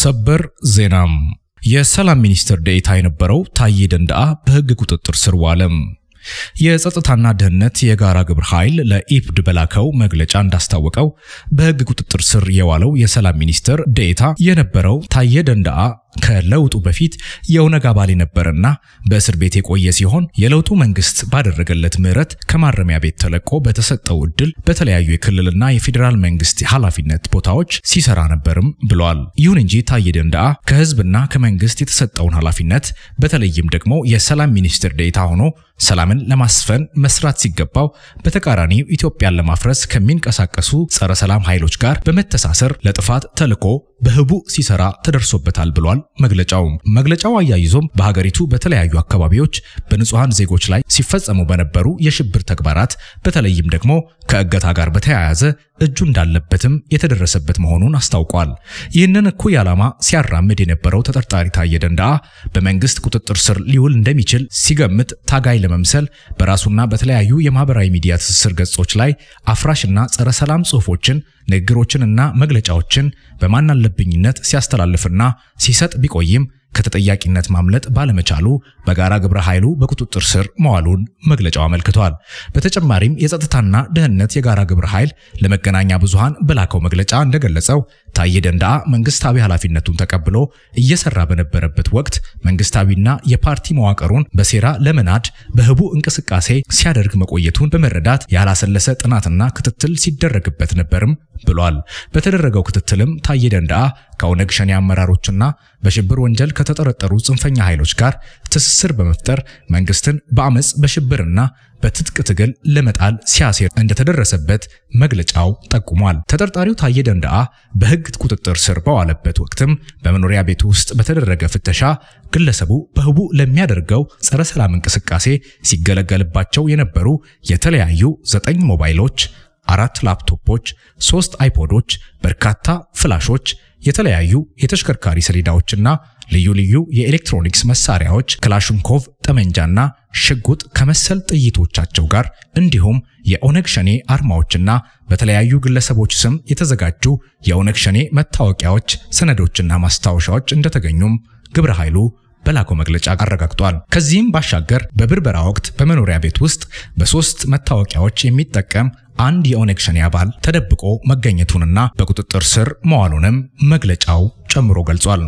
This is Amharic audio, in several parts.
ሰበር ዜናም የሰላም ሚኒስትር ዴኤታ የነበረው ታዬ ደንዳአ በህግ ቁጥጥር ስር ዋለም። የጸጥታና ደህንነት የጋራ ግብረ ኃይል ለኢፕድ በላከው መግለጫ እንዳስታወቀው በህግ ቁጥጥር ስር የዋለው የሰላም ሚኒስትር ዴኤታ የነበረው ታዬ ደንደዓ ከለውጡ በፊት የኦነግ አባል የነበረና በእስር ቤት የቆየ ሲሆን የለውጡ መንግስት ባደረገለት ምህረት ከማረሚያ ቤት ተለቆ በተሰጠው እድል በተለያዩ የክልልና የፌዴራል መንግስት ኃላፊነት ቦታዎች ሲሰራ ነበርም ብሏል። ይሁን እንጂ ታዬ ደንደዓ ከህዝብና ከመንግስት የተሰጠውን ኃላፊነት በተለይም ደግሞ የሰላም ሚኒስትር ዴታ ሆኖ ሰላምን ለማስፈን መስራት ሲገባው በተቃራኒው ኢትዮጵያን ለማፍረስ ከሚንቀሳቀሱ ጸረ ሰላም ኃይሎች ጋር በመተሳሰር ለጥፋት ተልኮ በህቡዕ ሲሰራ ተደርሶበታል ብሏል መግለጫው። መግለጫው አያይዞም በሀገሪቱ በተለያዩ አካባቢዎች በንጹሐን ዜጎች ላይ ሲፈጸሙ በነበሩ የሽብር ተግባራት በተለይም ደግሞ ከእገታ ጋር በተያያዘ እጁ እንዳለበትም የተደረሰበት መሆኑን አስታውቋል። ይህንን እኩይ ዓላማ ሲያራምድ የነበረው ተጠርጣሪ ታየ ደንደዓ በመንግስት ቁጥጥር ስር ሊውል እንደሚችል ሲገምት ታጋይ ለመምሰል በራሱና በተለያዩ የማህበራዊ ሚዲያ ትስስር ገጾች ላይ አፍራሽና ጸረ ሰላም ጽሁፎችን ንግግሮችንና መግለጫዎችን በማናለብኝነት ሲያስተላልፍና ሲሰጥ ቢቆይም ከተጠያቂነት ማምለጥ ባለመቻሉ በጋራ ግብረ ኃይሉ በቁጥጥር ስር መዋሉን መግለጫው አመልክቷል። በተጨማሪም የጸጥታና ደህንነት የጋራ ግብረ ኃይል ለመገናኛ ብዙሃን በላከው መግለጫ እንደገለጸው ታዬ ደንደዓ መንግስታዊ ኃላፊነቱን ተቀብሎ እየሰራ በነበረበት ወቅት መንግስታዊና የፓርቲ መዋቅሩን በሴራ ለመናድ በህቡ እንቅስቃሴ ሲያደርግ መቆየቱን በመረዳት ያላሰለሰ ጥናትና ክትትል ሲደረግበት ነበርም ብሏል። በተደረገው ክትትልም ታዬ ደንደዓ ከኦነግ ሸኔ አመራሮችና በሽብር ወንጀል ከተጠረጠሩ ጽንፈኛ ኃይሎች ጋር ትስስር በመፍጠር መንግስትን በአመፅ በሽብርና በትጥቅ ትግል ለመጣል ሲያሴር እንደተደረሰበት መግለጫው ጠቁሟል። ተጠርጣሪው ታዬ ደንደዓ በህግ ቁጥጥር ስር በዋለበት ወቅትም በመኖሪያ ቤቱ ውስጥ በተደረገ ፍተሻ ግለሰቡ በህቡ ለሚያደርገው ጸረ ሰላም እንቅስቃሴ ሲገለገልባቸው የነበሩ የተለያዩ ዘጠኝ ሞባይሎች፣ አራት ላፕቶፖች፣ ሶስት አይፖዶች፣ በርካታ ፍላሾች የተለያዩ የተሽከርካሪ ሰሌዳዎችና ልዩ ልዩ የኤሌክትሮኒክስ መሳሪያዎች ክላሽንኮቭ ጠመንጃና ሽጉጥ ከመሰል ጥይቶቻቸው ጋር እንዲሁም የኦነግ ሸኔ አርማዎችና በተለያዩ ግለሰቦች ስም የተዘጋጁ የኦነግ ሸኔ መታወቂያዎች፣ ሰነዶችና ማስታወሻዎች እንደተገኙም ግብረ ኃይሉ በላከው መግለጫ አረጋግጧል። ከዚህም ባሻገር በብርበራ ወቅት በመኖሪያ ቤት ውስጥ በሶስት መታወቂያዎች የሚጠቀም አንድ የኦነግ ሸኔ አባል ተደብቆ መገኘቱንና በቁጥጥር ስር መዋሉንም መግለጫው ጨምሮ ገልጿል።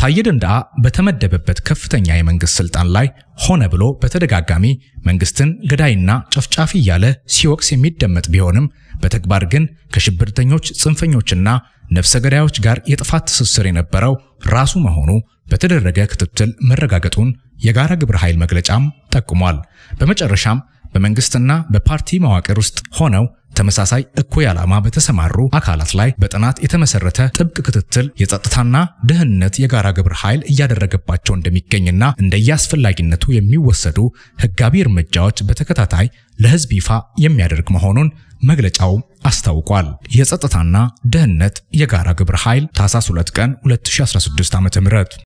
ታዬ ደንደዓ በተመደበበት ከፍተኛ የመንግስት ስልጣን ላይ ሆነ ብሎ በተደጋጋሚ መንግስትን ገዳይና ጨፍጫፊ እያለ ሲወቅስ የሚደመጥ ቢሆንም በተግባር ግን ከሽብርተኞች ጽንፈኞችና ነፍሰ ገዳዮች ጋር የጥፋት ትስስር የነበረው ራሱ መሆኑ በተደረገ ክትትል መረጋገጡን የጋራ ግብረ ኃይል መግለጫም ጠቁሟል። በመጨረሻም በመንግስትና በፓርቲ መዋቅር ውስጥ ሆነው ተመሳሳይ እኩይ ዓላማ በተሰማሩ አካላት ላይ በጥናት የተመሰረተ ጥብቅ ክትትል የጸጥታና ደህንነት የጋራ ግብረ ኃይል እያደረገባቸው እንደሚገኝና እንደየአስፈላጊነቱ የሚወሰዱ ህጋዊ እርምጃዎች በተከታታይ ለህዝብ ይፋ የሚያደርግ መሆኑን መግለጫው አስታውቋል። የጸጥታና ደህንነት የጋራ ግብረ ኃይል ታህሳስ 2 ቀን 2016 ዓ.ም